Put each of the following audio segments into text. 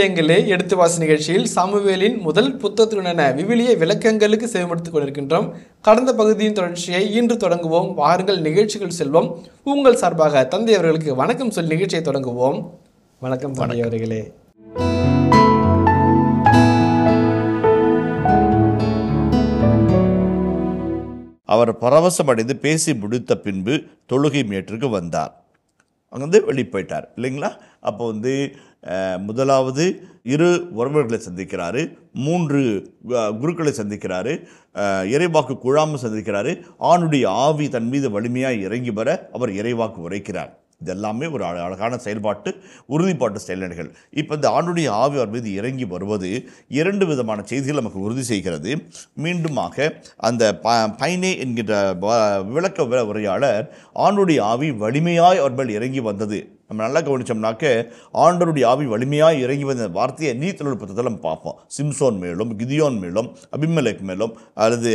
விவிலியங்களே எடுத்து வாசி நிகழ்ச்சியில் சாமுவேலின் முதல் புத்தத்துடனான விவிலிய விளக்கங்களுக்கு செயல்படுத்திக் கொண்டிருக்கின்றோம் கடந்த பகுதியின் தொடர்ச்சியை இன்று தொடங்குவோம் வாருங்கள் நிகழ்ச்சிகள் செல்வோம் உங்கள் சார்பாக தந்தை அவர்களுக்கு வணக்கம் சொல் நிகழ்ச்சியை தொடங்குவோம் வணக்கம் தந்தை அவர் பரவசமடைந்து பேசி முடித்த பின்பு தொழுகை மேற்றுக்கு வந்தார் அங்கேருந்து வெளியே போயிட்டார் இல்லைங்களா அப்போ வந்து முதலாவது இரு உறவர்களை சந்திக்கிறாரு மூன்று குருக்களை சந்திக்கிறாரு இறைவாக்கு குழாமல் சந்திக்கிறாரு ஆணுடைய ஆவி தன் மீது வலிமையாக இறங்கி வர அவர் இறைவாக்கு உரைக்கிறார் இதெல்லாமே ஒரு அழகான செயல்பாட்டு உறுதிப்பாட்டு செயல்நிலைகள் இப்போ இந்த ஆண்டுடைய ஆவியார் மீது இறங்கி வருவது இரண்டு விதமான செய்திகள் நமக்கு உறுதி செய்கிறது மீண்டுமாக அந்த ப பைனே என்கின்ற விளக்க உரையாளர் ஆண்டுடைய ஆவி வலிமையாய் அவர் மேல் இறங்கி வந்தது நம்ம நல்லா கவனித்தோம்னாக்க ஆண்டருடைய ஆவி வலிமையாக இறங்கி வந்த வார்த்தையை நீ புத்தகத்தில் நம்ம பார்ப்போம் சிம்சோன் மேலும் கிதியோன் மேலும் அபிமலேக் மேலும் அல்லது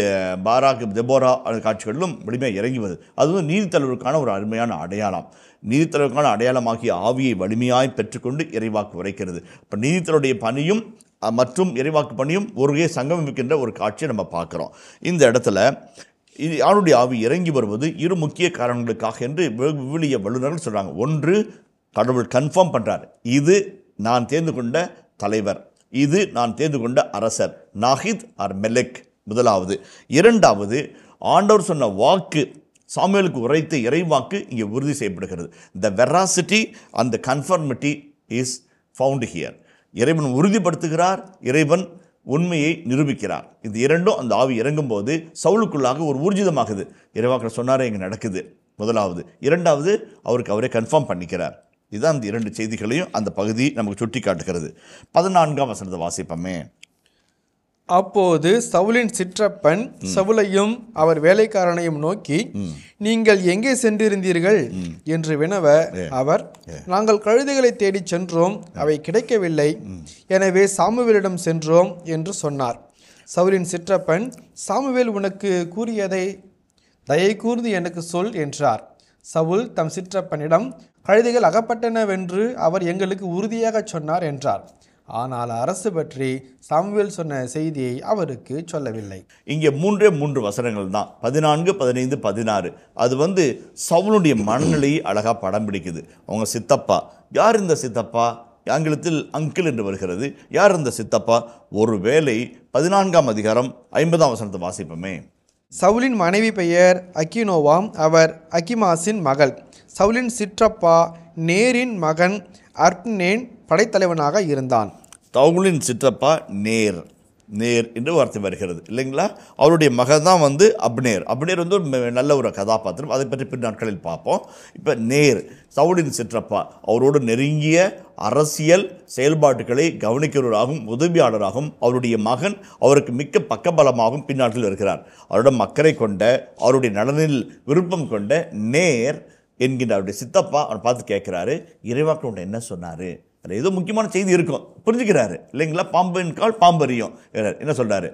பாராக் தெபோரா காட்சிகளிலும் வலிமையாக இறங்கி வருது அது வந்து நீதித்தலைவருக்கான ஒரு அருமையான அடையாளம் நீதித்தலைவருக்கான அடையாளமாகிய ஆவியை வலிமையாய் பெற்றுக்கொண்டு இறைவாக்கு உரைக்கிறது இப்போ நீதித்தலுடைய பணியும் மற்றும் இறைவாக்கு பணியும் ஒருகே சங்கமிக்கின்ற ஒரு காட்சியை நம்ம பார்க்குறோம் இந்த இடத்துல இது யாருடைய ஆவி இறங்கி வருவது இரு முக்கிய காரணங்களுக்காக என்று விவிலிய வல்லுநர்கள் சொல்கிறாங்க ஒன்று கடவுள் கன்ஃபார்ம் பண்ணுறார் இது நான் தேர்ந்து கொண்ட தலைவர் இது நான் தேர்ந்து கொண்ட அரசர் நாஹித் ஆர் மெலெக் முதலாவது இரண்டாவது ஆண்டவர் சொன்ன வாக்கு சாமியலுக்கு உரைத்த இறைவாக்கு இங்கே உறுதி செய்யப்படுகிறது the veracity and the conformity is found here இறைவன் உறுதிப்படுத்துகிறார் இறைவன் உண்மையை நிரூபிக்கிறார் இது இரண்டும் அந்த ஆவி இறங்கும்போது சவுலுக்குள்ளாக ஒரு ஊர்ஜிதமாகுது இறைவாக்கில் சொன்னாரே இங்கே நடக்குது முதலாவது இரண்டாவது அவருக்கு அவரே கன்ஃபார்ம் பண்ணிக்கிறார் இதுதான் இந்த இரண்டு செய்திகளையும் அந்த பகுதி நமக்கு சுட்டி காட்டுகிறது பதினான்காம் வசனத்தை வாசிப்போமே அப்போது சவுலின் சிற்றப்பன் சவுலையும் அவர் வேலைக்காரனையும் நோக்கி நீங்கள் எங்கே சென்றிருந்தீர்கள் என்று வினவ அவர் நாங்கள் கழுதைகளை தேடி சென்றோம் அவை கிடைக்கவில்லை எனவே சாமுவேலிடம் சென்றோம் என்று சொன்னார் சவுலின் சிற்றப்பன் சாமுவேல் உனக்கு கூறியதை தயை கூர்ந்து எனக்கு சொல் என்றார் சவுல் தம் சிற்றப்பனிடம் கழுதைகள் அகப்பட்டனவென்று அவர் எங்களுக்கு உறுதியாக சொன்னார் என்றார் ஆனால் அரசு பற்றி சாமுவேல் சொன்ன செய்தியை அவருக்கு சொல்லவில்லை இங்கே மூன்றே மூன்று வசனங்கள் தான் பதினான்கு பதினைந்து பதினாறு அது வந்து சவுனுடைய மனநிலையை அழகாக படம் பிடிக்குது அவங்க சித்தப்பா யார் இந்த சித்தப்பா ஆங்கிலத்தில் அங்கிள் என்று வருகிறது யார் இந்த சித்தப்பா ஒரு வேலை பதினான்காம் அதிகாரம் ஐம்பதாம் வசனத்தை வாசிப்போமே சவுலின் மனைவி பெயர் அக்கினோவாம் அவர் அக்கிமாஸின் மகள் சவுலின் சிற்றப்பா நேரின் மகன் அர்ப்னேன் படைத்தலைவனாக இருந்தான் சவுலின் சிற்றப்பா நேர் நேர் என்று வார்த்தை வருகிறது இல்லைங்களா அவருடைய மகன் தான் வந்து அப்னேர் அப்னேர் வந்து ஒரு நல்ல ஒரு கதாபாத்திரம் அதை பற்றி பின் நாட்களில் பார்ப்போம் இப்போ நேர் சவுலின் சிற்றப்பா அவரோடு நெருங்கிய அரசியல் செயல்பாடுகளை கவனிக்கிறவராகவும் உதவியாளராகவும் அவருடைய மகன் அவருக்கு மிக்க பக்கபலமாகவும் பின்னாட்டில் வருகிறார் அவரிடம் அக்கறை கொண்ட அவருடைய நலனில் விருப்பம் கொண்ட நேர் என்கின்ற அவருடைய சித்தப்பா அவனை பார்த்து கேட்குறாரு இறைவாக்கு உன்னை என்ன சொன்னார் அதில் ஏதோ முக்கியமான செய்தி இருக்கும் புரிஞ்சுக்கிறாரு இல்லைங்களா பாம்பின் கால் பாம்பரியம் என்ன சொல்கிறாரு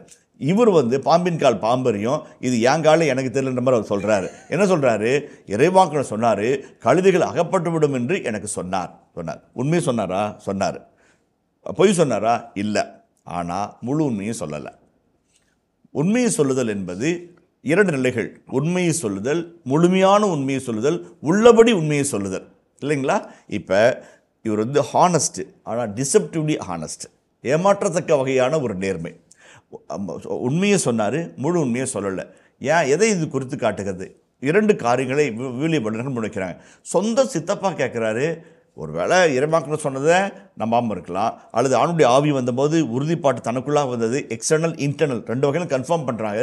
இவர் வந்து பாம்பின் கால் பாம்பரியம் இது என் காலில் எனக்கு தெரியலன்ற மாதிரி அவர் சொல்கிறாரு என்ன சொல்கிறாரு இறைவாக்கள் சொன்னார் கழுதைகள் அகப்பட்டுவிடும் என்று எனக்கு சொன்னார் சொன்னார் உண்மையை சொன்னாரா சொன்னார் பொய் சொன்னாரா இல்லை ஆனால் முழு உண்மையும் சொல்லலை உண்மையை சொல்லுதல் என்பது இரண்டு நிலைகள் உண்மையை சொல்லுதல் முழுமையான உண்மையை சொல்லுதல் உள்ளபடி உண்மையை சொல்லுதல் இல்லைங்களா இப்போ இவர் வந்து ஹானஸ்ட்டு ஆனால் டிசப்டிவ்லி ஹானஸ்ட் ஏமாற்றத்தக்க வகையான ஒரு நேர்மை உண்மையை சொன்னார் முழு உண்மையை சொல்லலை ஏன் எதை இது குறித்து காட்டுகிறது இரண்டு காரியங்களை வீழிய பண்டிகர்கள் முனைக்கிறாங்க சொந்த சித்தப்பா கேட்குறாரு ஒரு வேளை சொன்னதை நம்பாமல் இருக்கலாம் அல்லது ஆணுடைய ஆவி வந்தபோது உறுதிப்பாட்டு தனக்குள்ளாக வந்தது எக்ஸ்டர்னல் இன்டர்னல் ரெண்டு வகையிலும் கன்ஃபார்ம் பண்ணுறாங்க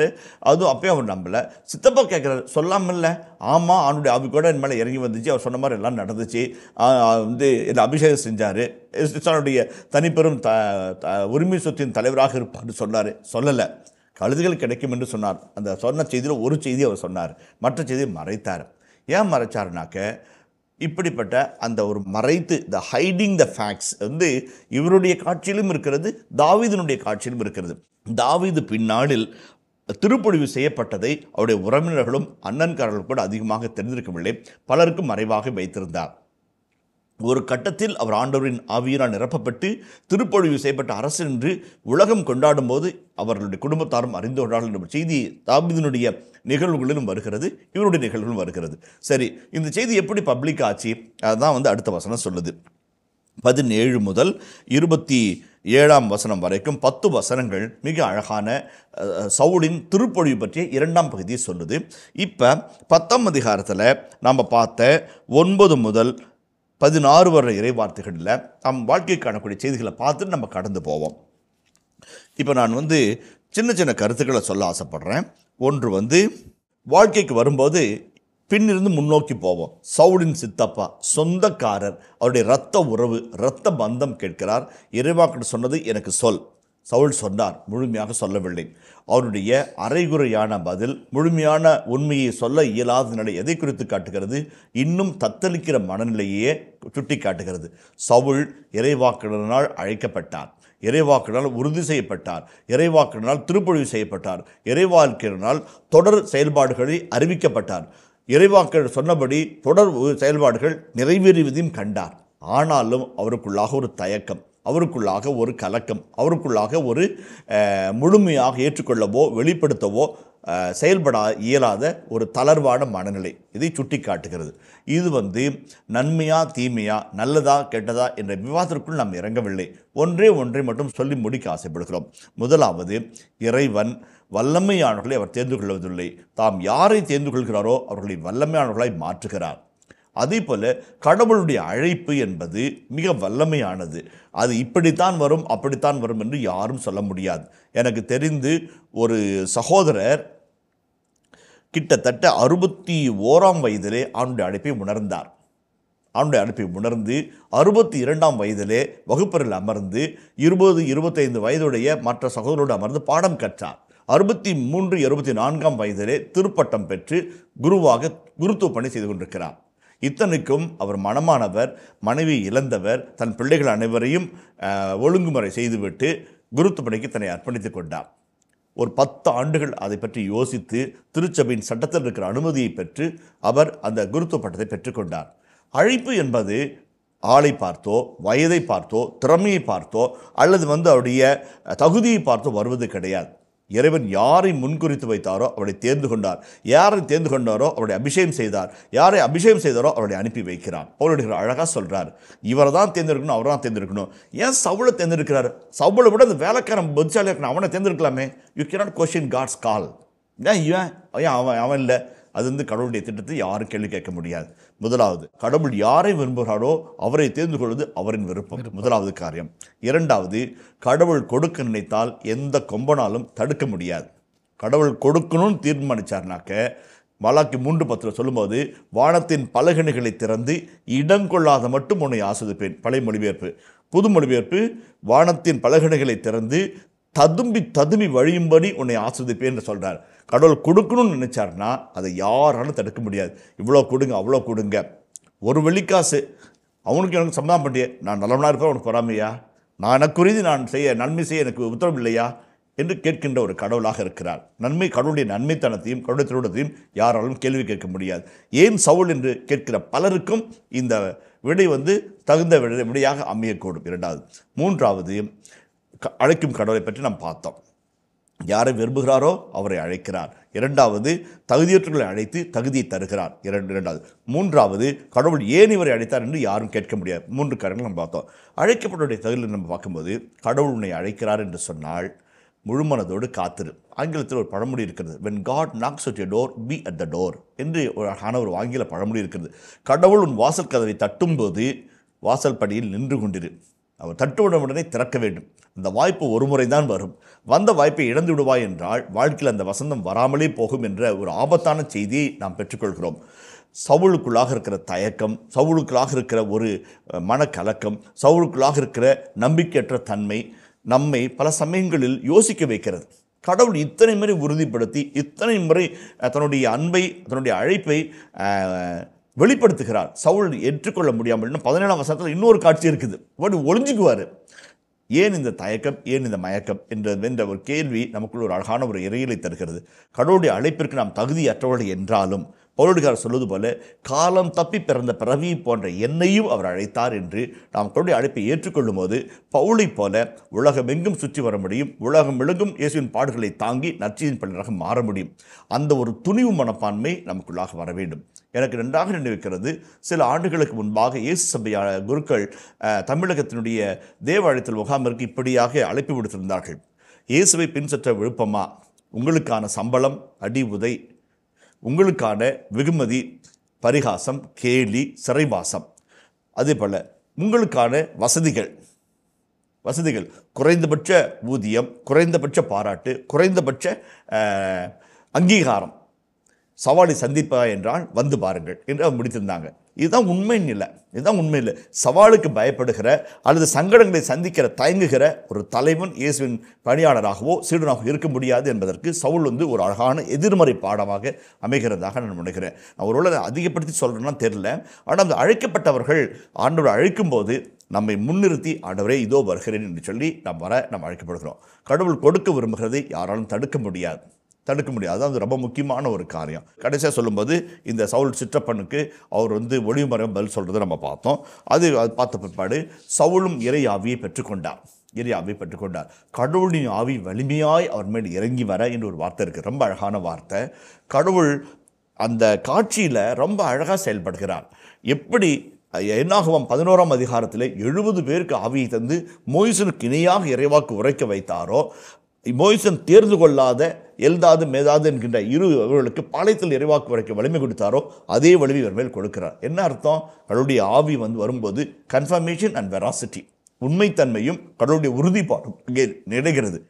அதுவும் அப்பயும் அவர் நம்பலை சித்தப்பா கேட்குறாரு சொல்லாமல் இல்லை ஆமாம் ஆணுடைய ஆவி கூட என் மேலே இறங்கி வந்துச்சு அவர் சொன்ன மாதிரி எல்லாம் நடந்துச்சு வந்து என்னை அபிஷேகம் செஞ்சார் தன்னுடைய தனிப்பெரும் த உரிமை சொத்தின் தலைவராக இருப்பார்னு சொன்னார் சொல்லலை கழுதுகள் கிடைக்கும் என்று சொன்னார் அந்த சொன்ன செய்தியில் ஒரு செய்தி அவர் சொன்னார் மற்ற செய்தியை மறைத்தார் ஏன் மறைச்சாருனாக்க இப்படிப்பட்ட அந்த ஒரு மறைத்து த ஹைடிங் த ஃபேக்ட்ஸ் வந்து இவருடைய காட்சியிலும் இருக்கிறது தாவிதனுடைய காட்சியிலும் இருக்கிறது தாவிது பின்னாளில் திருப்பொழிவு செய்யப்பட்டதை அவருடைய உறவினர்களும் அண்ணன்காரர்களும் கூட அதிகமாக தெரிந்திருக்கவில்லை பலருக்கும் மறைவாக வைத்திருந்தார் ஒரு கட்டத்தில் அவர் ஆண்டவரின் ஆவியினால் நிரப்பப்பட்டு திருப்பொழிவு செய்யப்பட்ட அரசு என்று உலகம் கொண்டாடும் போது அவர்களுடைய குடும்பத்தாரும் அறிந்து கொண்டார்கள் என்ற செய்தி தாபிதனுடைய நிகழ்வுகளிலும் வருகிறது இவருடைய நிகழ்வுகளும் வருகிறது சரி இந்த செய்தி எப்படி பப்ளிக் ஆச்சு அதுதான் வந்து அடுத்த வசனம் சொல்லுது பதினேழு முதல் இருபத்தி ஏழாம் வசனம் வரைக்கும் பத்து வசனங்கள் மிக அழகான சவுலின் திருப்பொழிவு பற்றிய இரண்டாம் பகுதியை சொல்லுது இப்போ பத்தாம் அதிகாரத்தில் நாம் பார்த்த ஒன்பது முதல் பதினாறு வர இறைவார்த்தைகளில் நம் வாழ்க்கை காணக்கூடிய செய்திகளை பார்த்துட்டு நம்ம கடந்து போவோம் இப்போ நான் வந்து சின்ன சின்ன கருத்துக்களை சொல்ல ஆசைப்பட்றேன் ஒன்று வந்து வாழ்க்கைக்கு வரும்போது பின்னிருந்து முன்னோக்கி போவோம் சவுடின் சித்தப்பா சொந்தக்காரர் அவருடைய இரத்த உறவு இரத்த பந்தம் கேட்கிறார் இறைவாக்கிட்ட சொன்னது எனக்கு சொல் சவுல் சொன்னார் முழுமையாக சொல்லவில்லை அவருடைய அரைகுறையான பதில் முழுமையான உண்மையை சொல்ல இயலாத நிலை எதை குறித்து காட்டுகிறது இன்னும் தத்தளிக்கிற மனநிலையே சுட்டி காட்டுகிறது சவுல் இறைவாக்கினால் அழைக்கப்பட்டார் இறைவாக்கினால் உறுதி செய்யப்பட்டார் இறைவாக்கினால் திருப்பொழிவு செய்யப்பட்டார் இறைவாக்கினால் தொடர் செயல்பாடுகளை அறிவிக்கப்பட்டார் இறைவாக்கள் சொன்னபடி தொடர் செயல்பாடுகள் நிறைவேறுவதையும் கண்டார் ஆனாலும் அவருக்குள்ளாக ஒரு தயக்கம் அவருக்குள்ளாக ஒரு கலக்கம் அவருக்குள்ளாக ஒரு முழுமையாக ஏற்றுக்கொள்ளவோ வெளிப்படுத்தவோ செயல்பட இயலாத ஒரு தளர்வான மனநிலை இதை சுட்டி காட்டுகிறது இது வந்து நன்மையா தீமையா நல்லதா கெட்டதா என்ற விவாதத்திற்குள் நாம் இறங்கவில்லை ஒன்றே ஒன்றை மட்டும் சொல்லி முடிக்க ஆசைப்படுகிறோம் முதலாவது இறைவன் வல்லமையானவர்களை அவர் தேர்ந்து கொள்வதில்லை தாம் யாரை தேர்ந்து கொள்கிறாரோ அவர்களை வல்லமையானவர்களாய் மாற்றுகிறார் அதே போல் கடவுளுடைய அழைப்பு என்பது மிக வல்லமையானது அது இப்படித்தான் வரும் அப்படித்தான் வரும் என்று யாரும் சொல்ல முடியாது எனக்கு தெரிந்து ஒரு சகோதரர் கிட்டத்தட்ட அறுபத்தி ஓராம் வயதிலே ஆணுடைய அழைப்பை உணர்ந்தார் ஆணுடைய அழைப்பை உணர்ந்து அறுபத்தி இரண்டாம் வயதிலே வகுப்பறையில் அமர்ந்து இருபது இருபத்தைந்து வயதுடைய மற்ற சகோதரோடு அமர்ந்து பாடம் கற்றார் அறுபத்தி மூன்று இருபத்தி நான்காம் வயதிலே திருப்பட்டம் பெற்று குருவாக குருத்துவ பணி செய்து கொண்டிருக்கிறார் இத்தனைக்கும் அவர் மனமானவர் மனைவி இழந்தவர் தன் பிள்ளைகள் அனைவரையும் ஒழுங்குமுறை செய்துவிட்டு குருத்துப்பணிக்கு தன்னை அர்ப்பணித்து கொண்டார் ஒரு பத்து ஆண்டுகள் அதை பற்றி யோசித்து திருச்சபையின் சட்டத்தில் இருக்கிற அனுமதியை பெற்று அவர் அந்த குருத்துவ பட்டத்தை பெற்றுக்கொண்டார் அழைப்பு என்பது ஆளை பார்த்தோ வயதை பார்த்தோ திறமையை பார்த்தோ அல்லது வந்து அவருடைய தகுதியை பார்த்தோ வருவது கிடையாது இறைவன் யாரை முன்குறித்து வைத்தாரோ அவளை தேர்ந்து கொண்டார் யாரை தேர்ந்து கொண்டாரோ அவளை அபிஷேகம் செய்தார் யாரை அபிஷேகம் செய்தாரோ அவளை அனுப்பி வைக்கிறார் பவுலடிகள் அழகாக சொல்கிறார் இவரை தான் தேர்ந்தெடுக்கணும் அவரை தான் தேர்ந்தெடுக்கணும் ஏன் சவுளை தேர்ந்தெடுக்கிறார் சவுளை விட அந்த வேலைக்காரன் புத்திசாலியாக இருக்கணும் அவனை தேர்ந்தெடுக்கலாமே you not question God's call ஏன் இவன் ஏன் அவன் அவன் இல்லை அது வந்து கடவுளுடைய திட்டத்தை யாரும் கேள்வி கேட்க முடியாது முதலாவது கடவுள் யாரை விரும்புகிறாரோ அவரை தேர்ந்து கொள்வது அவரின் விருப்பம் முதலாவது காரியம் இரண்டாவது கடவுள் கொடுக்க நினைத்தால் எந்த கொம்பனாலும் தடுக்க முடியாது கடவுள் கொடுக்கணும்னு தீர்மானித்தார்னாக்க மலாக்கி மூன்று பத்தில் சொல்லும்போது வானத்தின் பலகணிகளை திறந்து இடம் கொள்ளாத மட்டும் உன்னை ஆசிரிப்பேன் பழைய மொழிபெயர்ப்பு புது மொழிபெயர்ப்பு வானத்தின் பலகணிகளை திறந்து ததும்பி ததும்பி வழியும்படி உன்னை ஆசிரியப்பேன் என்று சொல்கிறார் கடவுள் கொடுக்கணும்னு நினச்சார்னா அதை யாராலும் தடுக்க முடியாது இவ்வளோ கொடுங்க அவ்வளோ கொடுங்க ஒரு வெள்ளிக்காசு அவனுக்கு எனக்கு சமாதானம் பண்ணிய நான் நல்லவனாக இருப்பேன் அவனுக்கு பொறாமையா நான் எனக்குரிது நான் செய்ய நன்மை செய்ய எனக்கு உத்தரவு இல்லையா என்று கேட்கின்ற ஒரு கடவுளாக இருக்கிறார் நன்மை கடவுளுடைய நன்மைத்தனத்தையும் கடவுளுடைய திருடத்தையும் யாராலும் கேள்வி கேட்க முடியாது ஏன் சவுல் என்று கேட்கிற பலருக்கும் இந்த விடை வந்து தகுந்த விடையாக அமையக்கூடும் இரண்டாவது மூன்றாவது அழைக்கும் கடவுளை பற்றி நாம் பார்த்தோம் யாரை விரும்புகிறாரோ அவரை அழைக்கிறார் இரண்டாவது தகுதியற்றவர்களை அழைத்து தகுதியை தருகிறார் இரண்டு இரண்டாவது மூன்றாவது கடவுள் ஏன் இவரை அழைத்தார் என்று யாரும் கேட்க முடியாது மூன்று காரணங்கள் நம்ம பார்த்தோம் அழைக்கப்பட்டவருடைய தகுதியில் நம்ம பார்க்கும்போது கடவுள் உன்னை அழைக்கிறார் என்று சொன்னால் முழுமனதோடு காத்திரு ஆங்கிலத்தில் ஒரு பழமொழி இருக்கிறது when God knocks at a door be at the door என்று ஒரு ஆன ஒரு ஆங்கில பழமொழி இருக்கிறது கடவுள் உன் வாசல் கதவை தட்டும்போது வாசல் படியில் நின்று கொண்டிரு அவர் தட்டுவிடும் உடனே திறக்க வேண்டும் அந்த வாய்ப்பு ஒரு முறை தான் வரும் வந்த வாய்ப்பை இழந்து விடுவாய் என்றால் வாழ்க்கையில் அந்த வசந்தம் வராமலே போகும் என்ற ஒரு ஆபத்தான செய்தியை நாம் பெற்றுக்கொள்கிறோம் சவுளுக்குள்ளாக இருக்கிற தயக்கம் சவுளுக்குள்ளாக இருக்கிற ஒரு மனக்கலக்கம் சவுளுக்குள்ளாக இருக்கிற நம்பிக்கையற்ற தன்மை நம்மை பல சமயங்களில் யோசிக்க வைக்கிறது கடவுள் இத்தனை முறை உறுதிப்படுத்தி இத்தனை முறை தன்னுடைய அன்பை தன்னுடைய அழைப்பை வெளிப்படுத்துகிறார் சவுல் ஏற்றுக்கொள்ள முடியாமல் இன்னும் பதினேழாம் வருஷத்தில் இன்னொரு காட்சி இருக்குது அப்படி ஒளிஞ்சுக்குவார் ஏன் இந்த தயக்கம் ஏன் இந்த மயக்கம் என்ற என்ற ஒரு கேள்வி நமக்குள் ஒரு அழகான ஒரு இறையிலை தருகிறது கடவுளுடைய அழைப்பிற்கு நாம் தகுதியற்றவர்கள் என்றாலும் பவுலடிகார் சொல்வது போல காலம் தப்பி பிறந்த பிறவி போன்ற என்னையும் அவர் அழைத்தார் என்று நாம் கொண்டு அழைப்பை ஏற்றுக்கொள்ளும் போது பவுளை போல எங்கும் சுற்றி வர முடியும் உலகம் எழுங்கும் இயேசுவின் பாடுகளை தாங்கி நற்சியின் பலராக மாற முடியும் அந்த ஒரு துணிவு மனப்பான்மை நமக்குள்ளாக வர வேண்டும் எனக்கு நன்றாக நினைவிக்கிறது சில ஆண்டுகளுக்கு முன்பாக இயேசு சபையான குருக்கள் தமிழகத்தினுடைய தேவாலயத்தில் முகாமிற்கு இப்படியாக அழைப்பு விடுத்திருந்தார்கள் இயேசுவை பின்சற்ற விருப்பமா உங்களுக்கான சம்பளம் அடி உதை உங்களுக்கான வெகுமதி பரிகாசம் கேலி சிறைவாசம் அதே போல் உங்களுக்கான வசதிகள் வசதிகள் குறைந்தபட்ச ஊதியம் குறைந்தபட்ச பாராட்டு குறைந்தபட்ச அங்கீகாரம் சவாலை சந்திப்பா என்றால் வந்து பாருங்கள் என்று முடித்திருந்தாங்க இதுதான் உண்மை நிலை இதுதான் உண்மை இல்லை சவாலுக்கு பயப்படுகிற அல்லது சங்கடங்களை சந்திக்கிற தயங்குகிற ஒரு தலைவன் இயேசுவின் பணியாளராகவோ சீடனாகவோ இருக்க முடியாது என்பதற்கு சவுல் வந்து ஒரு அழகான எதிர்மறை பாடமாக அமைகிறதாக நான் நினைக்கிறேன் நான் ஒருவேளை அதிகப்படுத்தி சொல்கிறேன்னா தெரில ஆனால் அந்த அழைக்கப்பட்டவர்கள் ஆண்டோடு அழைக்கும்போது நம்மை முன்னிறுத்தி ஆண்டவரே இதோ வருகிறேன் என்று சொல்லி நாம் வர நாம் அழைக்கப்படுகிறோம் கடவுள் கொடுக்க விரும்புகிறதை யாராலும் தடுக்க முடியாது தடுக்க முடியாது அது ரொம்ப முக்கியமான ஒரு காரியம் கடைசியாக சொல்லும்போது இந்த சவுல் சிற்றப்பனுக்கு அவர் வந்து ஒளிமுறை பதில் சொல்கிறத நம்ம பார்த்தோம் அது அது பார்த்த பிற்பாடு சவுளும் இறை ஆவியை பெற்றுக்கொண்டார் இறை ஆவியை பெற்றுக்கொண்டார் கடவுளின் ஆவி வலிமையாய் அவர் மேல் இறங்கி வர என்று ஒரு வார்த்தை இருக்குது ரொம்ப அழகான வார்த்தை கடவுள் அந்த காட்சியில் ரொம்ப அழகாக செயல்படுகிறார் எப்படி என்னாகவும் பதினோராம் அதிகாரத்தில் எழுபது பேருக்கு ஆவியை தந்து மோயிசனுக்கு இணையாக இறைவாக்கு உரைக்க வைத்தாரோ மோயிசன் தேர்ந்து கொள்ளாத எல்தாது மேதாது என்கின்ற இரு அவர்களுக்கு பாளையத்தில் இறைவாக்கு வரைக்கும் வலிமை கொடுத்தாரோ அதே வலிமை இவர் மேல் கொடுக்கிறார் என்ன அர்த்தம் கடவுளுடைய ஆவி வந்து வரும்போது கன்ஃபர்மேஷன் அண்ட் வெராசிட்டி உண்மைத்தன்மையும் கடவுளுடைய உறுதிப்பாடும் இங்கே நினைகிறது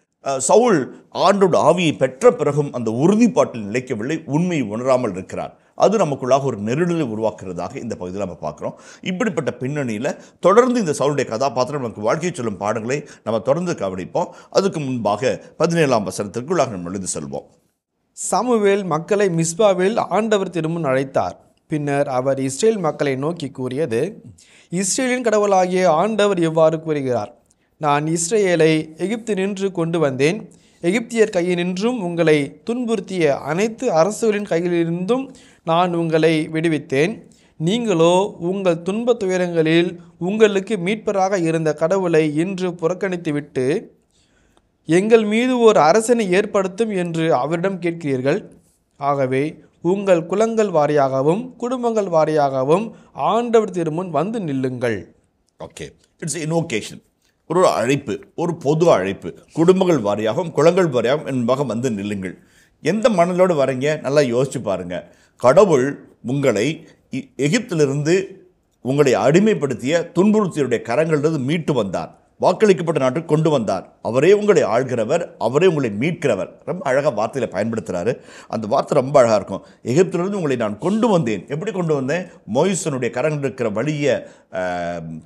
சவுல் ஆண்டோட ஆவியை பெற்ற பிறகும் அந்த உறுதிப்பாட்டில் நிலைக்கவில்லை உண்மையை உணராமல் இருக்கிறார் அது நமக்குள்ளாக ஒரு நெருடலை உருவாக்குறதாக இந்த பகுதியில் நம்ம பார்க்குறோம் இப்படிப்பட்ட பின்னணியில் தொடர்ந்து இந்த சவுளுடைய கதாபாத்திரம் நமக்கு வாழ்க்கையை சொல்லும் பாடங்களை நம்ம தொடர்ந்து கவனிப்போம் அதுக்கு முன்பாக பதினேழாம் வசனத்திற்குள்ளாக நம்ம எழுந்து செல்வோம் சமுவேல் மக்களை மிஸ்பாவில் ஆண்டவர் திரும்பும் அழைத்தார் பின்னர் அவர் இஸ்ரேல் மக்களை நோக்கி கூறியது இஸ்ரேலின் கடவுளாகிய ஆண்டவர் இவ்வாறு கூறுகிறார் நான் இஸ்ரேலை எகிப்து நின்று கொண்டு வந்தேன் எகிப்தியர் கையினின்றும் உங்களை துன்புறுத்திய அனைத்து அரசுகளின் கையிலிருந்தும் நான் உங்களை விடுவித்தேன் நீங்களோ உங்கள் துன்ப துயரங்களில் உங்களுக்கு மீட்பராக இருந்த கடவுளை இன்று புறக்கணித்துவிட்டு எங்கள் மீது ஒரு அரசனை ஏற்படுத்தும் என்று அவரிடம் கேட்கிறீர்கள் ஆகவே உங்கள் குலங்கள் வாரியாகவும் குடும்பங்கள் வாரியாகவும் ஆண்டவர் திருமுன் வந்து நில்லுங்கள் ஓகே இட்ஸ் இன்வோகேஷன் ஒரு அழைப்பு ஒரு பொது அழைப்பு குடும்பங்கள் வாரியாகவும் குளங்கள் வாரியாகவும் என்பதாக வந்து நில்லுங்கள் எந்த மனதோடு வரீங்க நல்லா யோசித்து பாருங்கள் கடவுள் உங்களை எகிப்திலிருந்து உங்களை அடிமைப்படுத்திய துன்புறுத்தியுடைய கரங்களிலிருந்து மீட்டு வந்தார் வாக்களிக்கப்பட்ட நாட்டுக்கு கொண்டு வந்தார் அவரே உங்களை ஆள்கிறவர் அவரே உங்களை மீட்கிறவர் ரொம்ப அழகாக வார்த்தையில் பயன்படுத்துகிறாரு அந்த வார்த்தை ரொம்ப அழகாக இருக்கும் எகிப்திலிருந்து உங்களை நான் கொண்டு வந்தேன் எப்படி கொண்டு வந்தேன் மொய்சனுடைய கரங்கள் இருக்கிற வழியை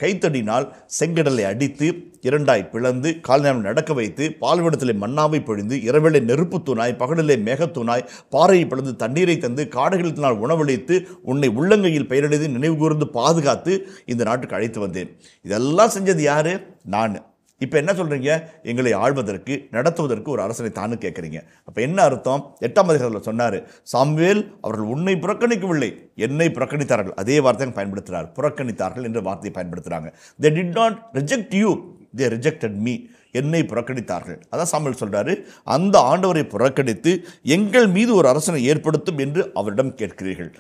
கைத்தடினால் செங்கடலை அடித்து இரண்டாய் பிளந்து கால்நேரம் நடக்க வைத்து பால்விடத்திலே மண்ணாவை பொழிந்து இரவிலே நெருப்பு தூணாய் பகலிலே மேகத்தூணாய் பாறையை பிளந்து தண்ணீரை தந்து காடுகளினால் உணவளித்து உன்னை உள்ளங்கையில் பெயரடைந்து நினைவு கூர்ந்து பாதுகாத்து இந்த நாட்டுக்கு அழைத்து வந்தேன் இதெல்லாம் செஞ்சது யார் நான் இப்போ என்ன சொல்கிறீங்க எங்களை ஆழ்வதற்கு நடத்துவதற்கு ஒரு அரசனை தானு கேட்குறீங்க அப்போ என்ன அர்த்தம் எட்டாம் அதிகாரத்தில் சொன்னார் சாம்வேல் அவர்கள் உன்னை புறக்கணிக்கவில்லை என்னை புறக்கணித்தார்கள் அதே வார்த்தையை பயன்படுத்துகிறார் புறக்கணித்தார்கள் என்ற வார்த்தையை பயன்படுத்துகிறாங்க they did not reject you they rejected me என்னை புறக்கணித்தார்கள் அதான் சாம்வேல் சொல்கிறாரு அந்த ஆண்டவரை புறக்கணித்து எங்கள் மீது ஒரு அரசனை ஏற்படுத்தும் என்று அவரிடம் கேட்கிறீர்கள்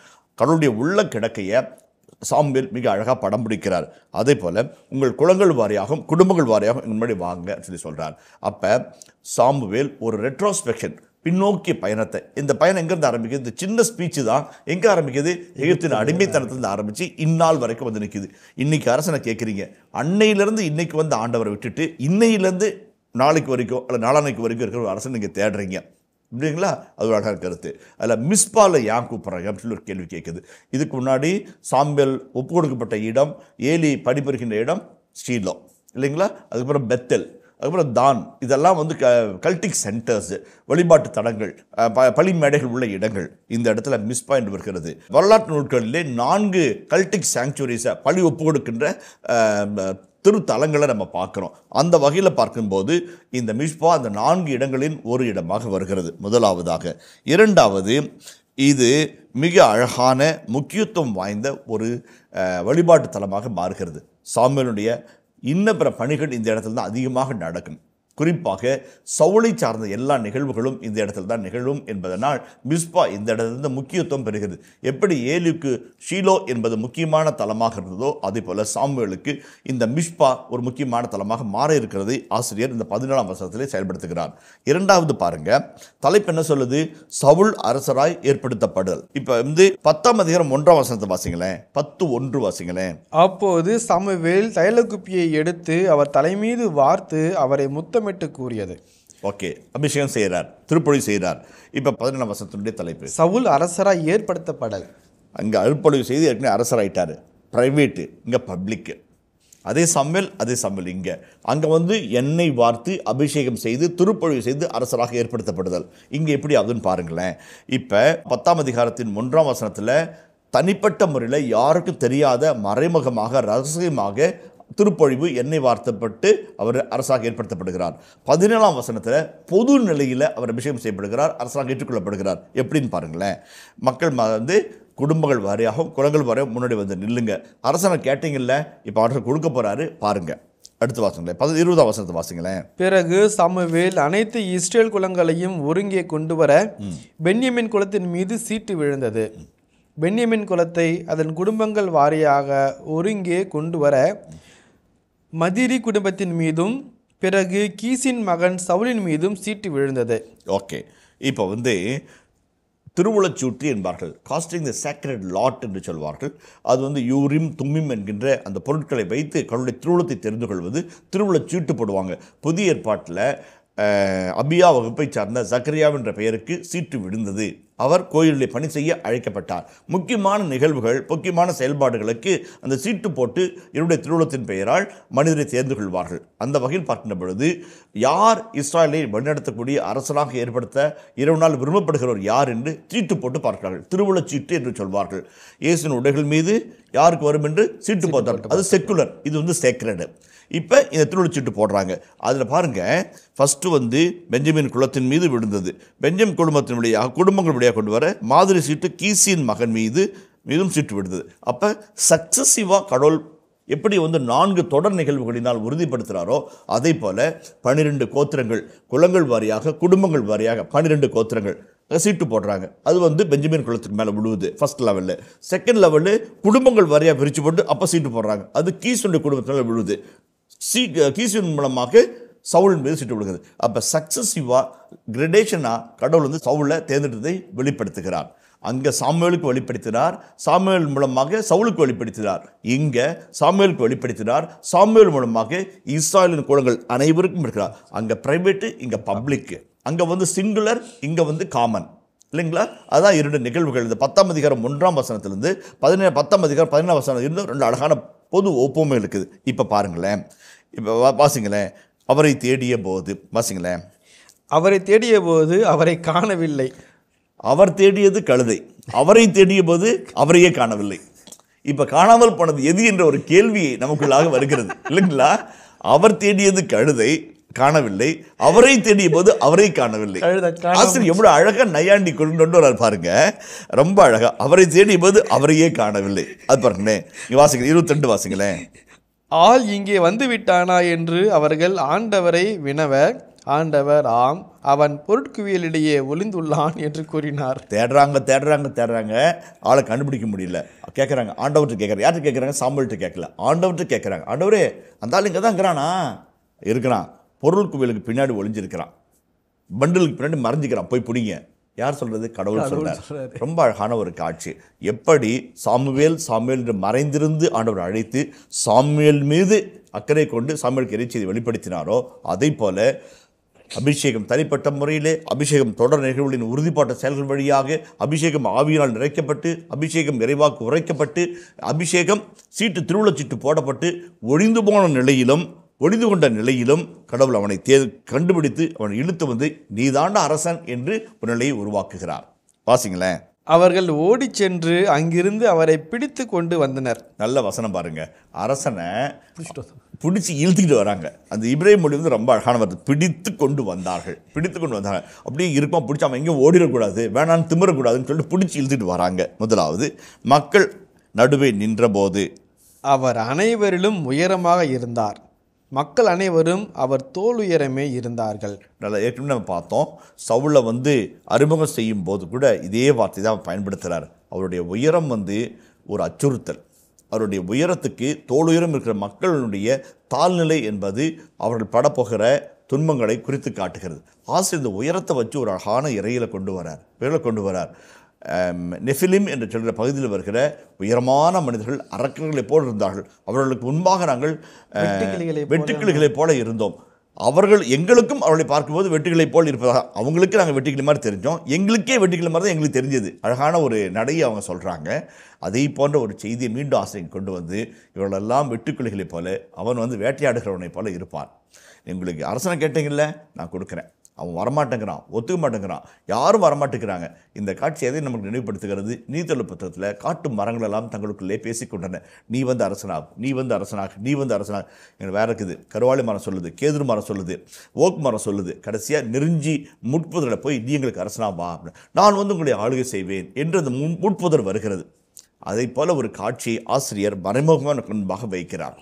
கடவுளுடைய உள்ள கிடக்கைய சாம்பில் மிக அழகாக படம் பிடிக்கிறார் அதே போல் உங்கள் குளங்கள் வாரியாகவும் குடும்பங்கள் வாரியாகவும் எங்கள் முன்னாடி வாங்க சொல்லி சொல்கிறார் அப்போ சாம்புவேல் ஒரு ரெட்ரோஸ்பெக்ஷன் பின்னோக்கிய பயணத்தை இந்த பயணம் எங்கேருந்து ஆரம்பிக்குது இந்த சின்ன ஸ்பீச்சு தான் எங்கே ஆரம்பிக்குது எகிப்தின் அடிமைத்தனத்திலிருந்து ஆரம்பித்து இந்நாள் வரைக்கும் வந்து நிற்குது இன்றைக்கி அரசனை கேட்குறீங்க அன்னையிலேருந்து இன்னைக்கு வந்து ஆண்டவரை விட்டுட்டு இன்னையிலேருந்து நாளைக்கு வரைக்கும் அல்ல நாளானைக்கு வரைக்கும் இருக்கிற ஒரு அரசன் நீங்கள் தேடுறீங்க இல்லைங்களா அது அழகாக கருத்து அதில் மிஸ்பாவில் ஏன் கூப்பிட்றாங்க அப்படின்னு ஒரு கேள்வி கேட்குது இதுக்கு முன்னாடி சாம்பல் ஒப்பு கொடுக்கப்பட்ட இடம் ஏலி படிப்பிருக்கின்ற இடம் ஸ்ரீலம் இல்லைங்களா அதுக்கப்புறம் பெத்தல் அதுக்கப்புறம் தான் இதெல்லாம் வந்து க கல்டிக் சென்டர்ஸ் வழிபாட்டு தடங்கள் ப பழி மேடைகள் உள்ள இடங்கள் இந்த இடத்துல மிஸ் பாயிண்ட் வருகிறது வரலாற்று நூல்களிலே நான்கு கல்டிக் சாங்சுரிஸை பழி ஒப்பு கொடுக்கின்ற திருத்தலங்களை நம்ம பார்க்குறோம் அந்த வகையில் பார்க்கும்போது இந்த மிஷ்பா அந்த நான்கு இடங்களின் ஒரு இடமாக வருகிறது முதலாவதாக இரண்டாவது இது மிக அழகான முக்கியத்துவம் வாய்ந்த ஒரு வழிபாட்டு தலமாக மாறுகிறது சாமியனுடைய இன்ன பிற பணிகள் இந்த இடத்துல தான் அதிகமாக நடக்கும் குறிப்பாக சவுளை சார்ந்த எல்லா நிகழ்வுகளும் இந்த இடத்துல தான் நிகழும் என்பதனால் மிஸ்பா இந்த இடத்திலிருந்து முக்கியத்துவம் பெறுகிறது எப்படி ஏலுக்கு ஷீலோ என்பது முக்கியமான தலமாக இருந்ததோ அதே போல் சாமுவேலுக்கு இந்த மிஸ்பா ஒரு முக்கியமான தலமாக மாற இருக்கிறதை ஆசிரியர் இந்த பதினேழாம் வருஷத்திலே செயல்படுத்துகிறார் இரண்டாவது பாருங்க தலைப்பு என்ன சொல்லுது சவுள் அரசராய் ஏற்படுத்தப்படுதல் இப்போ வந்து பத்தாம் அதிகாரம் ஒன்றாம் வசனத்தை வாசிங்களேன் பத்து ஒன்று வாசிங்களேன் அப்போது சமவேல் தைலக்குப்பியை எடுத்து அவர் தலைமீது வார்த்து அவரை முத்தமிட்டு திட்டமிட்டு கூறியது ஓகே அபிஷேகம் செய்கிறார் திருப்பொழி செய்கிறார் இப்போ பதினெண்டு வருஷத்தினுடைய தலைப்பு சவுல் அரசராக ஏற்படுத்தப்படல் அங்கே அறுப்பொழிவு செய்து ஏற்கனவே அரசராயிட்டார் ப்ரைவேட்டு இங்கே பப்ளிக்கு அதே சமையல் அதே சமையல் இங்கே அங்கே வந்து எண்ணெய் வார்த்து அபிஷேகம் செய்து திருப்பொழிவு செய்து அரசராக ஏற்படுத்தப்படுதல் இங்கே எப்படி ஆகுதுன்னு பாருங்களேன் இப்போ பத்தாம் அதிகாரத்தின் ஒன்றாம் வசனத்தில் தனிப்பட்ட முறையில் யாருக்கும் தெரியாத மறைமுகமாக ரகசியமாக திருப்பொழிவு எண்ணெய் வார்த்தப்பட்டு அவர் அரசாக ஏற்படுத்தப்படுகிறார் பதினேழாம் வசனத்தில் பொது நிலையில் அவர் அபிஷேகம் செய்யப்படுகிறார் அரசாக ஏற்றுக்கொள்ளப்படுகிறார் எப்படின்னு பாருங்களேன் மக்கள் வந்து குடும்பங்கள் வாரியாகவும் குளங்கள் வாரியாக முன்னாடி வந்து நில்லுங்க அரசனை கேட்டீங்கல்ல இப்போ அவர்கள் கொடுக்க போகிறாரு பாருங்கள் அடுத்து வாசங்களேன் பதி இருபதாம் வசனத்தை வாசிங்களேன் பிறகு சமவேல் அனைத்து இஸ்ரேல் குளங்களையும் ஒருங்கே கொண்டு வர பென்யமின் குளத்தின் மீது சீட்டு விழுந்தது பென்யமின் குளத்தை அதன் குடும்பங்கள் வாரியாக ஒருங்கே கொண்டு வர மதிரி குடும்பத்தின் மீதும் பிறகு கீசின் மகன் சவுலின் மீதும் சீட்டு விழுந்தது ஓகே இப்போ வந்து திருவுளச்சூற்றி என்பார்கள் காஸ்டிங் த சேக்ரட் லாட் என்று சொல்வார்கள் அது வந்து யூரிம் தும்மிம் என்கின்ற அந்த பொருட்களை வைத்து கடவுளுடைய திருவுளத்தை தெரிந்து கொள்வது திருவுளச்சீட்டு போடுவாங்க புதிய ஏற்பாட்டில் அபியா வகுப்பை சார்ந்த சக்கரியா என்ற பெயருக்கு சீட்டு விழுந்தது அவர் கோயிலில் பணி செய்ய அழைக்கப்பட்டார் முக்கியமான நிகழ்வுகள் முக்கியமான செயல்பாடுகளுக்கு அந்த சீட்டு போட்டு இவருடைய திருவுளத்தின் பெயரால் மனிதரை தேர்ந்து கொள்வார்கள் அந்த வகையில் பார்க்கின்ற பொழுது யார் இஸ்ராயலை வழிநடத்தக்கூடிய அரசனாக ஏற்படுத்த இரவு நாள் விரும்பப்படுகிறவர் யார் என்று சீட்டு போட்டு பார்க்கிறார்கள் திருவுள சீட்டு என்று சொல்வார்கள் இயேசின் உடைகள் மீது யாருக்கு வரும் என்று சீட்டு போட்டார்கள் அது செக்குலர் இது வந்து சேக்ரடு இப்போ இந்த திருவிழிச்சீட்டு போடுறாங்க அதில் பாருங்கள் ஃபஸ்ட்டு வந்து பெஞ்சமின் குளத்தின் மீது விழுந்தது பெஞ்சமின் குடும்பத்தின் வழியாக குடும்பங்கள் வழியாக கொண்டு வர மாதிரி சீட்டு கீசியின் மகன் மீது மீதும் சீட்டு விடுதது அப்போ சக்சஸிவாக கடவுள் எப்படி வந்து நான்கு தொடர் நிகழ்வுகளினால் உறுதிப்படுத்துகிறாரோ அதே போல் பன்னிரெண்டு கோத்திரங்கள் குளங்கள் வாரியாக குடும்பங்கள் வாரியாக பன்னிரெண்டு கோத்திரங்கள் சீட்டு போடுறாங்க அது வந்து பெஞ்சமின் குளத்துக்கு மேலே விழுவுது ஃபஸ்ட் லெவலில் செகண்ட் லெவலில் குடும்பங்கள் வரையாக பிரித்து போட்டு அப்போ சீட்டு போடுறாங்க அது கீசுண்டு குடும்பத்தினால விழுது சீ கீசின் மூலமாக சவுளின் மீது சிட்டு விடுகிறது அப்போ சக்சஸிவாக கிரடேஷனாக கடவுள் வந்து சவுளை தேர்ந்தெடுத்ததை வெளிப்படுத்துகிறார் அங்கே சாமுவேலுக்கு வெளிப்படுத்தினார் சாமுவேல் மூலமாக சவுலுக்கு வெளிப்படுத்தினார் இங்கே சாமுவேலுக்கு வெளிப்படுத்தினார் சாமுவேல் மூலமாக இஸ்ராயலின் குலங்கள் அனைவருக்கும் இருக்கிறார் அங்கே ப்ரைவேட்டு இங்கே பப்ளிக்கு அங்கே வந்து சிங்குலர் இங்கே வந்து காமன் இல்லைங்களா அதான் இரண்டு நிகழ்வுகள் இந்த பத்தாம் அதிகாரம் ஒன்றாம் வசனத்திலிருந்து பதினேழு பத்தாம் அதிகாரம் பதினேழாம் வசனம் இருந்து ரெண்டு அழகான பொது ஒப்புமை இருக்குது இப்போ பாருங்களேன் இப்போ வாசிங்களேன் அவரை தேடிய போது வாசிங்களேன் அவரை தேடிய போது அவரை காணவில்லை அவர் தேடியது கழுதை அவரை தேடிய போது அவரையே காணவில்லை இப்போ காணாமல் போனது எது என்ற ஒரு கேள்வி நமக்குள்ளாக வருகிறது இல்லைங்களா அவர் தேடியது கழுதை காணவில்லை அவரை தேடிய போது அவரை காணவில்லை ஆசிரியர் எவ்வளோ அழகாக நையாண்டி கொண்டு வரார் பாருங்க ரொம்ப அழகாக அவரை தேடிய போது அவரையே காணவில்லை அது பாருங்களேன் வாசிக்கிறேன் இருபத்தெண்டு வாசிங்களேன் ஆள் இங்கே வந்துவிட்டானா என்று அவர்கள் ஆண்டவரை வினவ ஆண்டவர் ஆம் அவன் பொருட்குவியலிடையே ஒளிந்துள்ளான் என்று கூறினார் தேடுறாங்க தேடுறாங்க தேடுறாங்க ஆளை கண்டுபிடிக்க முடியல கேட்குறாங்க ஆண்டவர்கிட்ட கேட்குற யார்கிட்ட கேட்குறாங்க சாம்பல்கிட்ட கேட்கல ஆண்டவர்கிட்ட கேட்குறாங்க ஆண்டவரே அந்த ஆள் இங்கே தான் இருக்கிறானா இருக்கிறான் பொருள் குவியலுக்கு பின்னாடி ஒளிஞ்சிருக்கிறான் பண்டலுக்கு பின்னாடி மறைஞ்சிக்கிறான் போய் பிடிங்க யார் சொல்கிறது கடவுள் சொல்கிறார் ரொம்ப அழகான ஒரு காட்சி எப்படி சாமுவேல் சாமுவேல் என்று மறைந்திருந்து ஆண்டவர் அழைத்து சாமுவேல் மீது அக்கறை கொண்டு சாமுவேலுக்கு இறைச்சியை வெளிப்படுத்தினாரோ அதே போல அபிஷேகம் தனிப்பட்ட முறையிலே அபிஷேகம் தொடர் நிகழ்வுகளின் உறுதிப்பாட்ட செயல்கள் வழியாக அபிஷேகம் ஆவியினால் நிறைக்கப்பட்டு அபிஷேகம் விரைவாக்கு உரைக்கப்பட்டு அபிஷேகம் சீட்டு திருவிழச்சீட்டு போடப்பட்டு ஒழிந்து போன நிலையிலும் ஒளிந்து கொண்ட நிலையிலும் கடவுள் அவனை தே கண்டுபிடித்து அவனை இழுத்து வந்து நீதாண்ட அரசன் என்று ஒரு நிலையை உருவாக்குகிறார் வாசிங்களேன் அவர்கள் ஓடி சென்று அங்கிருந்து அவரை பிடித்து கொண்டு வந்தனர் நல்ல வசனம் பாருங்க அரசனை பிடிச்சி இழுத்துக்கிட்டு வராங்க அந்த இப்ராஹிம் மொழி வந்து ரொம்ப அழகான வருது பிடித்து கொண்டு வந்தார்கள் பிடித்து கொண்டு வந்தாங்க அப்படியே இருப்பான் பிடிச்சி அவன் எங்கேயும் ஓடிடக்கூடாது வேணான்னு திமிரக்கூடாதுன்னு சொல்லிட்டு பிடிச்சி இழுத்துட்டு வராங்க முதலாவது மக்கள் நடுவே நின்றபோது அவர் அனைவரிலும் உயரமாக இருந்தார் மக்கள் அனைவரும் அவர் தோல் உயரமே இருந்தார்கள் நல்லா ஏற்கனவே நம்ம பார்த்தோம் சவுளை வந்து அறிமுகம் செய்யும் போது கூட இதே வார்த்தை தான் பயன்படுத்துகிறார் அவருடைய உயரம் வந்து ஒரு அச்சுறுத்தல் அவருடைய உயரத்துக்கு தோல் உயரம் இருக்கிற மக்களுடைய தாழ்நிலை என்பது அவர்கள் படப்போகிற துன்பங்களை குறித்து காட்டுகிறது ஆசிரியர் இந்த உயரத்தை வச்சு ஒரு அழகான இறையில் கொண்டு வரார் இறையில் கொண்டு வரார் நெஃபிலிம் என்று சொல்கிற பகுதியில் வருகிற உயரமான மனிதர்கள் அரக்கர்களைப் போல் இருந்தார்கள் அவர்களுக்கு முன்பாக நாங்கள் வெட்டுக்கிளிகளைப் போல இருந்தோம் அவர்கள் எங்களுக்கும் அவர்களை பார்க்கும்போது வெட்டுக்களைப் போல் இருப்பதாக அவங்களுக்கு நாங்கள் வெட்டுக்கிளி மாதிரி தெரிஞ்சோம் எங்களுக்கே வெட்டுக்கிளி மாதிரி தான் எங்களுக்கு தெரிஞ்சது அழகான ஒரு நடையை அவங்க சொல்கிறாங்க அதே போன்ற ஒரு செய்தியை மீண்டும் ஆசிரியர் கொண்டு வந்து இவர்களெல்லாம் வெட்டுக்கிளிகளைப் போல அவன் வந்து வேட்டையாடுகிறவனைப் போல இருப்பான் எங்களுக்கு அரசனை கேட்டீங்கல்ல நான் கொடுக்குறேன் அவன் வரமாட்டேங்கிறான் ஒத்துக்க மாட்டேங்கிறான் யாரும் வரமாட்டேங்கிறாங்க இந்த காட்சி எதை நமக்கு நினைவுபடுத்துகிறது நீதித்தொழில் புத்தகத்தில் காட்டு மரங்கள் எல்லாம் தங்களுக்குள்ளே பேசிக்கொண்டன நீ வந்து அரசனாக நீ வந்து அரசனாக நீ வந்து அரசனாக எனக்கு வேற இருக்குது கருவாளி மரம் சொல்லுது கேதுரு மரம் சொல்லுது ஓக் மரம் சொல்லுது கடைசியாக நெருஞ்சி முட்புதரில் போய் நீ எங்களுக்கு அரசனாக வா நான் வந்து உங்களுடைய ஆளுகை செய்வேன் என்று அந்த முன் முட்புதர் வருகிறது அதை போல ஒரு காட்சியை ஆசிரியர் மறைமுகமான முன்பாக வைக்கிறார்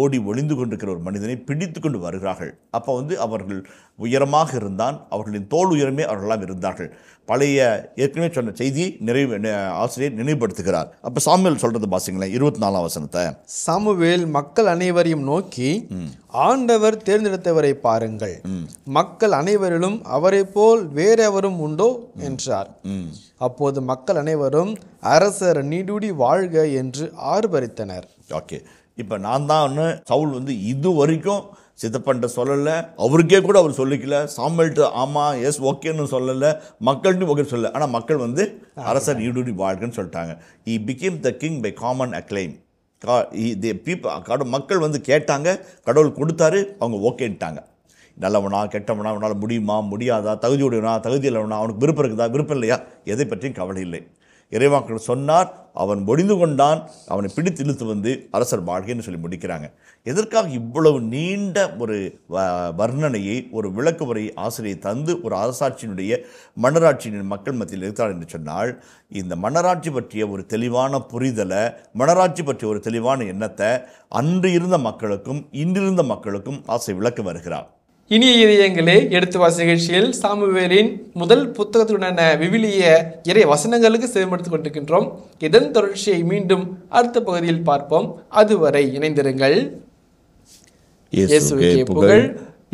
ஓடி ஒளிந்து கொண்டிருக்கிற ஒரு மனிதனை பிடித்து கொண்டு வருகிறார்கள் அப்போ வந்து அவர்கள் உயரமாக இருந்தான் அவர்களின் தோல் உயரமே அவர்களாக இருந்தார்கள் பழைய ஏற்கனவே சொன்ன செய்தி நிறைவு ஆசிரியர் நினைவுபடுத்துகிறார் அப்போ சாமுவேல் சொல்கிறது பாசிங்களேன் இருபத்தி நாலாம் வசனத்தை சாமுவேல் மக்கள் அனைவரையும் நோக்கி ஆண்டவர் தேர்ந்தெடுத்தவரை பாருங்கள் மக்கள் அனைவரிலும் அவரை போல் வேறெவரும் உண்டோ என்றார் அப்போது மக்கள் அனைவரும் அரசர் நீடுடி வாழ்க என்று ஆர்ப்பரித்தனர் ஓகே இப்போ நான் தான் ஒன்று சவுல் வந்து இது வரைக்கும் சித்தப்பன்ட்ட சொல்லலை அவருக்கே கூட அவர் சொல்லிக்கல சாமியல்கிட்ட ஆமாம் எஸ் ஓகேன்னு சொல்லலை மக்கள்கிட்ட ஓகே சொல்லலை ஆனால் மக்கள் வந்து அரசர் ஈடுபடி வாழ்க்கைன்னு சொல்லிட்டாங்க he became the king by common acclaim கா இது கடவுள் மக்கள் வந்து கேட்டாங்க கடவுள் கொடுத்தாரு அவங்க ஓகேன்ட்டாங்க நல்லவனா கெட்டவனா அவனால் முடியுமா முடியாதா தகுதியுடையவனா தகுதி இல்லைவனா அவனுக்கு விருப்பம் இருக்குதா விருப்பம் இல்லையா எதை பற்றியும் கவலை இல்லை இறைவாக்கள் சொன்னார் அவன் ஒடிந்து கொண்டான் அவனை பிடித்து இழுத்து வந்து அரசர் வாழ்க்கைன்னு சொல்லி முடிக்கிறாங்க எதற்காக இவ்வளவு நீண்ட ஒரு வர்ணனையை ஒரு விளக்கு உரை ஆசிரியை தந்து ஒரு அரசாட்சியினுடைய மன்னராட்சியின் மக்கள் மத்தியில் இருக்கிறார் என்று சொன்னால் இந்த மன்னராட்சி பற்றிய ஒரு தெளிவான புரிதலை மன்னராட்சி பற்றிய ஒரு தெளிவான எண்ணத்தை அன்று இருந்த மக்களுக்கும் இன்றிருந்த மக்களுக்கும் ஆசை விளக்கு வருகிறார் இனிய இதயங்களே எடுத்து வாச நிகழ்ச்சியில் சாமுவேலின் முதல் புத்தகத்துடனான விவிலிய இறை வசனங்களுக்கு செவிமடுத்துக் கொண்டிருக்கின்றோம் இதன் தொடர்ச்சியை மீண்டும் அடுத்த பகுதியில் பார்ப்போம் அதுவரை இணைந்திருங்கள் புகழ்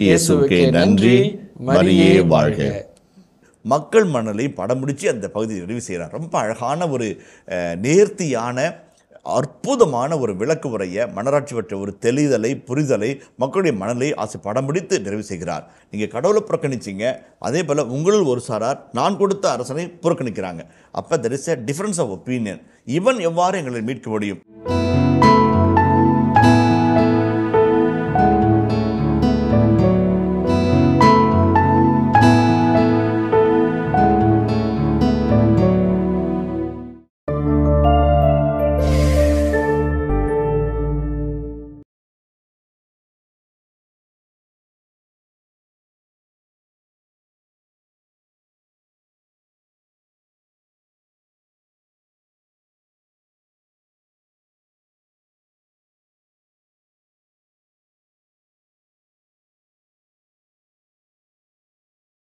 இயேசுக்கே நன்றி மரியே வாழ்க மக்கள் மணலை படம் முடிச்சு அந்த பகுதியை நிறைவு செய்கிறார் ரொம்ப அழகான ஒரு நேர்த்தியான அற்புதமான ஒரு விளக்கு உரையை மனராட்சி பெற்ற ஒரு தெளிதலை புரிதலை மக்களுடைய மணலை ஆசை படம் பிடித்து நிறைவு செய்கிறார் நீங்கள் கடவுளை புறக்கணிச்சிங்க அதே போல் உங்களில் ஒரு சாரார் நான் கொடுத்த அரசனை புறக்கணிக்கிறாங்க அப்போ there is a difference of opinion இவன் எவ்வாறு எங்களை மீட்க முடியும்